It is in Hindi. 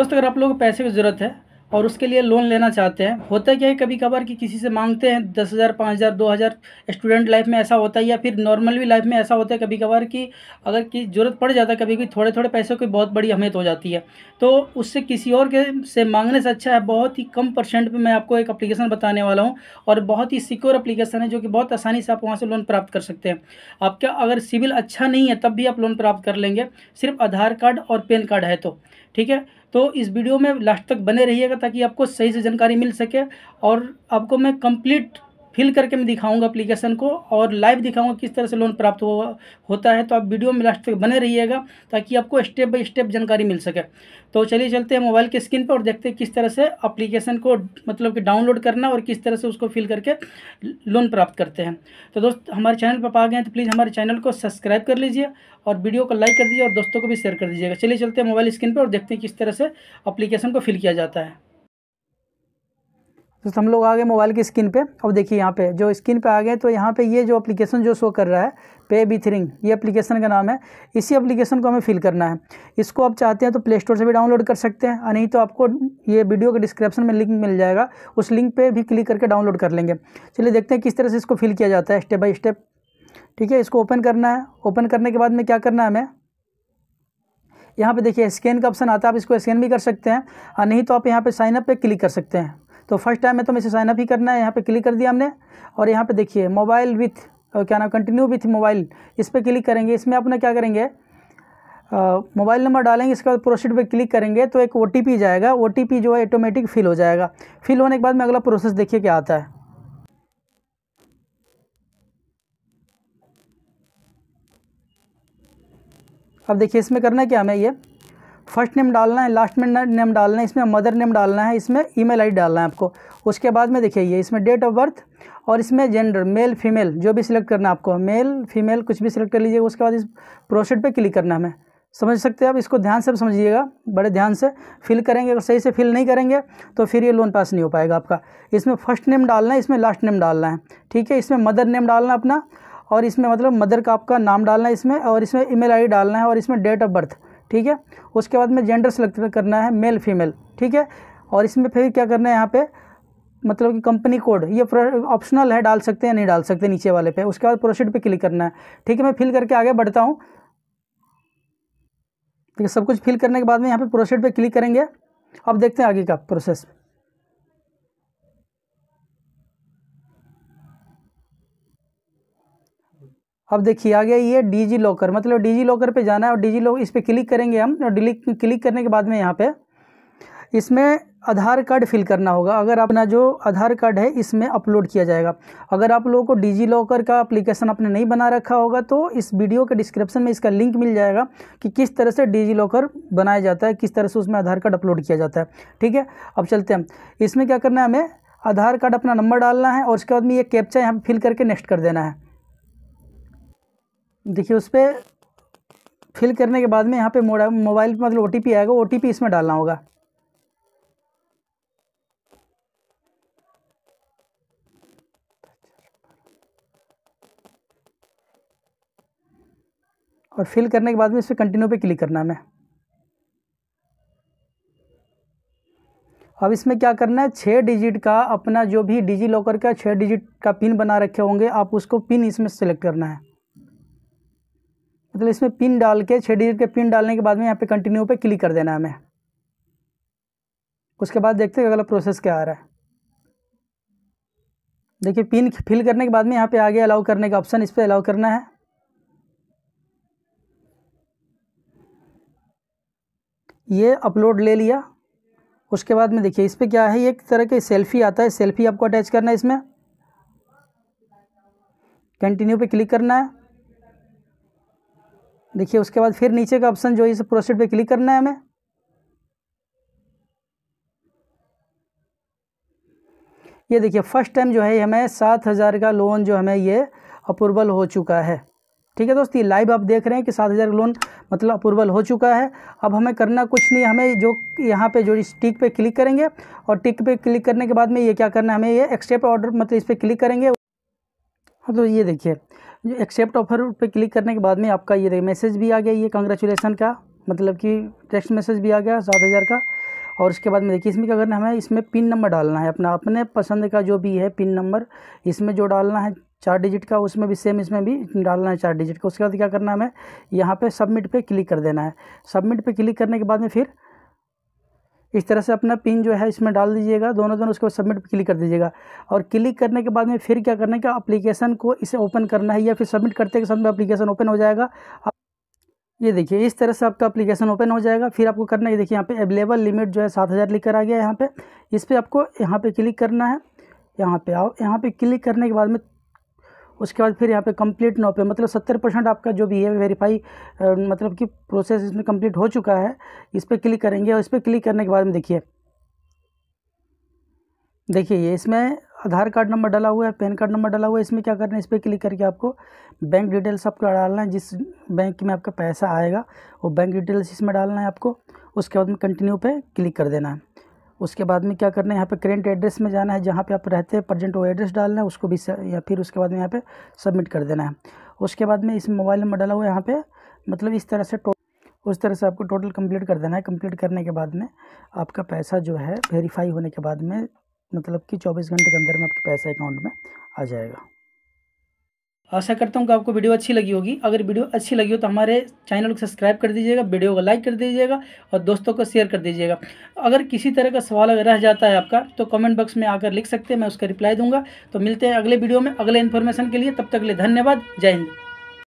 दोस्तों अगर आप लोगों को पैसे की ज़रूरत है और उसके लिए लोन लेना चाहते हैं होता है क्या है कभी कभार कि किसी से मांगते हैं दस हज़ार पाँच हज़ार दो हज़ार स्टूडेंट लाइफ में ऐसा होता है या फिर नॉर्मल भी लाइफ में ऐसा होता है कभी कभार कि अगर की ज़रूरत पड़ जाता है कभी कभी थोड़े थोड़े पैसे की बहुत बड़ी अहमियत हो जाती है तो उससे किसी और के से मांगने से अच्छा है बहुत ही कम परसेंट पर मैं आपको एक अप्लीकेशन बताने वाला हूँ और बहुत ही सिक्योर अप्लीकेशन है जो कि बहुत आसानी से आप वहाँ से लोन प्राप्त कर सकते हैं आपका अगर सिविल अच्छा नहीं है तब भी आप लोन प्राप्त कर लेंगे सिर्फ आधार कार्ड और पेन कार्ड है तो ठीक है तो इस वीडियो में लास्ट तक बने रहिएगा ताकि आपको सही से जानकारी मिल सके और आपको मैं कंप्लीट फिल करके मैं दिखाऊंगा एप्लीकेशन को और लाइव दिखाऊंगा किस तरह से लोन प्राप्त हो, होता है तो आप वीडियो में लास्ट तक बने रहिएगा ताकि आपको स्टेप बाय स्टेप जानकारी मिल सके तो चलिए चलते हैं मोबाइल के स्क्रीन पर और देखते हैं किस तरह से अप्लीकेशन को मतलब कि डाउनलोड करना और किस तरह से उसको फिल करके लोन प्राप्त करते हैं तो दोस्त हमारे चैनल पर आ गए हैं तो प्लीज़ हमारे चैनल को सब्सक्राइब कर लीजिए और वीडियो को लाइक कर दीजिए और दोस्तों को भी शेयर कर दीजिएगा चलिए चलते हैं मोबाइल स्क्रीन पर और देखते हैं किस तरह से अप्लीकेशन को फिल किया जाता है दोस्तों हम लोग आ गए मोबाइल की स्क्रीन पे अब देखिए यहाँ पे जो स्क्रीन पे आ गए तो यहाँ पे ये जो एप्लीकेशन जो शो कर रहा है पे बी थ्रिंग ये एप्लीकेशन का नाम है इसी एप्लीकेशन को हमें फिल करना है इसको आप चाहते हैं तो प्ले स्टोर से भी डाउनलोड कर सकते हैं और नहीं तो आपको ये वीडियो के डिस्क्रिप्शन में लिंक मिल जाएगा उस लिंक पर भी क्लिक करके डाउनलोड कर लेंगे चलिए देखते हैं किस तरह से इसको फिल किया जाता है स्टेप बाई स्टेप ठीक है इसको ओपन करना है ओपन करने के बाद में क्या करना है हमें यहाँ पे देखिए स्कैन का ऑप्शन आता है आप इसको स्कैन भी कर सकते हैं और नहीं तो आप यहाँ पे साइन अप पे क्लिक कर सकते हैं तो फर्स्ट टाइम में तो इसे साइनअप ही करना है यहाँ पे क्लिक कर दिया हमने और यहाँ पे देखिए मोबाइल विथ क्या नाम कंटिन्यू विथ मोबाइल इस पर क्लिक करेंगे इसमें अपने क्या करेंगे मोबाइल नंबर डालेंगे इसके बाद प्रोसीड पर क्लिक करेंगे तो एक ओ जाएगा ओ जो है ऑटोमेटिक फिल हो जाएगा फिल होने के बाद में अगला प्रोसेस देखिए क्या आता है अब देखिए इसमें करना क्या हमें ये फर्स्ट नेम डालना है लास्ट में नेम डालना है इसमें मदर नेम डालना है इसमें ईमेल आईडी डालना है आपको उसके बाद में देखिए ये इसमें डेट ऑफ बर्थ और इसमें जेंडर मेल फीमेल जो भी सिलेक्ट करना है आपको मेल फीमेल कुछ भी सिलेक्ट कर लीजिएगा उसके बाद इस प्रोसेड पे क्लिक करना है हमें समझ सकते हैं आप इसको ध्यान से समझिएगा बड़े ध्यान से फिल करेंगे अगर सही से फिल नहीं करेंगे तो फिर ये लोन पास नहीं हो पाएगा आपका इसमें फर्स्ट नेम डालना है इसमें लास्ट नेम डालना है ठीक है इसमें मदर नेम डालना अपना और इसमें मतलब मदर का आपका नाम डालना है इसमें और इसमें ईमेल आईडी डालना है और इसमें डेट ऑफ बर्थ ठीक है उसके बाद में जेंडर सेलेक्ट करना है मेल फीमेल ठीक है और इसमें फिर क्या करना है यहाँ पे मतलब कि कंपनी कोड ये ऑप्शनल है डाल सकते हैं नहीं डाल सकते नीचे वाले पे उसके बाद प्रोसीड पे क्लिक करना है ठीक है मैं फिल करके आगे बढ़ता हूँ ठीक है सब कुछ फिल करने के बाद में यहाँ पे प्रोसीड पे क्लिक करेंगे अब देखते हैं आगे का प्रोसेस अब देखिए आ गया ये डिजी लॉकर मतलब डिजी लॉकर पर जाना है और डिजी लॉकर इस पर क्लिक करेंगे हम और क्लिक करने के बाद में यहाँ पर इसमें आधार कार्ड फिल करना होगा अगर अपना जो आधार कार्ड है इसमें अपलोड किया जाएगा अगर आप लोगों को डिजी लॉकर का एप्लीकेशन आपने नहीं बना रखा होगा तो इस वीडियो के डिस्क्रिप्शन में इसका लिंक मिल जाएगा कि किस तरह से डिजी लॉकर बनाया जाता है किस तरह से उसमें आधार कार्ड अपलोड किया जाता है ठीक है अब चलते हैं इसमें क्या करना है हमें आधार कार्ड अपना नंबर डालना है और उसके बाद में ये कैप्चा यहाँ फिल करके नेक्स्ट कर देना है देखिए उस पर फिल करने के बाद में यहाँ पे मोबाइल पर मतलब ओ आएगा ओ इसमें डालना होगा और फिल करने के बाद में इस पर कंटिन्यू पे क्लिक करना है मैं अब इसमें क्या करना है छः डिजिट का अपना जो भी डिजी लॉकर का छः डिजिट का पिन बना रखे होंगे आप उसको पिन इसमें सेलेक्ट करना है मतलब इसमें पिन डाल के छः डिजिट के पिन डालने के बाद में यहाँ पे कंटिन्यू पे क्लिक कर देना है हमें उसके बाद देखते हैं अगला प्रोसेस क्या आ रहा है देखिए पिन फिल करने के बाद में यहाँ पे आगे अलाउ करने का ऑप्शन इस पर अलाउ करना है ये अपलोड ले लिया उसके बाद में देखिए इस पर क्या है एक तरह के सेल्फी आता है सेल्फी आपको अटैच करना है इसमें कंटिन्यू पे क्लिक करना है देखिए उसके बाद फिर नीचे का ऑप्शन जो है इस प्रोसीड पे क्लिक करना है हमें ये देखिए फर्स्ट टाइम जो है हमें सात हज़ार का लोन जो हमें ये अप्रूवल हो चुका है ठीक है दोस्त ये लाइव आप देख रहे हैं कि सात हज़ार का लोन मतलब अप्रूवल हो चुका है अब हमें करना कुछ नहीं हमें जो यहाँ पे जो इस टिक पे क्लिक करेंगे और टिक पे क्लिक करने के बाद में ये क्या करना है हमें ये एक्सटेप ऑर्डर मतलब इस पर क्लिक करेंगे हाँ तो ये देखिए एक्सेप्ट ऑफर पे क्लिक करने के बाद में आपका ये मैसेज भी आ गया ये कंग्रेचुलेसन का मतलब कि टेक्स्ट मैसेज भी आ गया सात हज़ार का और इसके बाद में देखिए इसमें क्या करना है हमें इसमें पिन नंबर डालना है अपना अपने पसंद का जो भी है पिन नंबर इसमें जो डालना है चार डिजिट का उसमें भी सेम इसमें भी डालना है चार डिजिट का उसके बाद क्या करना है हमें यहाँ पर सबमिट पर क्लिक कर देना है सबमिट पर क्लिक करने के बाद में फिर इस तरह से अपना पिन जो है इसमें डाल दीजिएगा दोनों दोनों उसको सबमिट क्लिक कर दीजिएगा और क्लिक करने के बाद में फिर क्या करना है कि अप्लीकेशन को इसे ओपन करना है या फिर सबमिट करते के साथ में अप्लीकेशन ओपन हो जाएगा ये देखिए इस तरह से आपका अप्लीकेशन ओपन हो जाएगा फिर आपको करना है देखिए यहाँ पे अवेलेबल लिमिट जो है सात हज़ार लिख कर आ गया यहाँ पे इस पर आपको यहाँ पे क्लिक करना है यहाँ पे आओ यहाँ पे क्लिक करने के बाद में उसके बाद फिर यहाँ पे कंप्लीट नो पे मतलब सत्तर परसेंट आपका जो भी है वेरीफाई मतलब कि प्रोसेस इसमें कंप्लीट हो चुका है इस पर क्लिक करेंगे और इस पर क्लिक करने के बाद में देखिए देखिए ये इसमें आधार कार्ड नंबर डाला हुआ है पैन कार्ड नंबर डाला हुआ है इसमें क्या करना है इस पर क्लिक करके आपको बैंक डिटेल्स आपको डालना है जिस बैंक में आपका पैसा आएगा वो बैंक डिटेल्स इसमें डालना है आपको उसके बाद में कंटिन्यू पे क्लिक कर देना है उसके बाद में क्या करना है यहाँ पे करेंट एड्रेस में जाना है जहाँ पे आप रहते हैं प्रजेंट वो एड्रेस डालना है उसको भी या फिर उसके बाद में यहाँ पे सबमिट कर देना है उसके बाद में इस मोबाइल नंबर डाला हुआ यहाँ पे मतलब इस तरह से टो उस तरह से आपको टोटल कंप्लीट कर देना है कंप्लीट करने के बाद में आपका पैसा जो है वेरीफाई होने के बाद में मतलब कि चौबीस घंटे के अंदर में आपके पैसा अकाउंट में आ जाएगा आशा करता हूँ कि आपको वीडियो अच्छी लगी होगी अगर वीडियो अच्छी लगी हो तो हमारे चैनल को सब्सक्राइब कर दीजिएगा वीडियो को लाइक कर दीजिएगा और दोस्तों को शेयर कर दीजिएगा अगर किसी तरह का सवाल अगर रह जाता है आपका तो कमेंट बॉक्स में आकर लिख सकते हैं मैं उसका रिप्लाई दूंगा तो मिलते हैं अगले वीडियो में अगले इन्फॉर्मेशन के लिए तब तक के लिए धन्यवाद जय हिंद